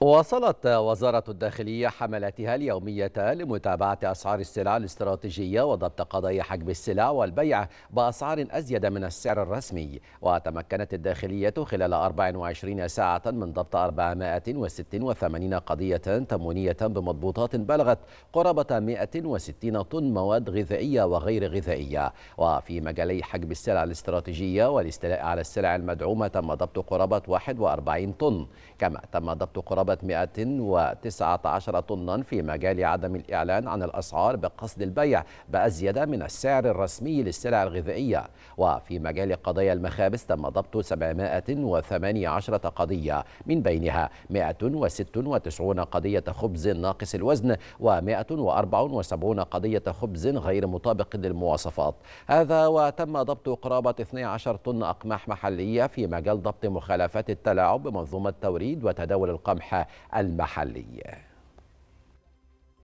واصلت وزارة الداخلية حملاتها اليومية لمتابعة أسعار السلع الاستراتيجية وضبط قضايا حجب السلع والبيع بأسعار أزيد من السعر الرسمي وتمكنت الداخلية خلال 24 ساعة من ضبط 486 قضية تمونية بمضبوطات بلغت قرابة 160 طن مواد غذائية وغير غذائية وفي مجالي حجب السلع الاستراتيجية والاستيلاء على السلع المدعومة تم ضبط قرابة 41 طن كما تم ضبط قرابة أصابت 119 طنا في مجال عدم الإعلان عن الأسعار بقصد البيع بأزيد من السعر الرسمي للسلع الغذائية وفي مجال قضايا المخابز تم ضبط 718 قضية من بينها 196 قضية خبز ناقص الوزن و174 قضية خبز غير مطابق للمواصفات هذا وتم ضبط قرابة 12 طن أقماح محلية في مجال ضبط مخالفات التلاعب بمنظومة توريد وتداول القمح المحليه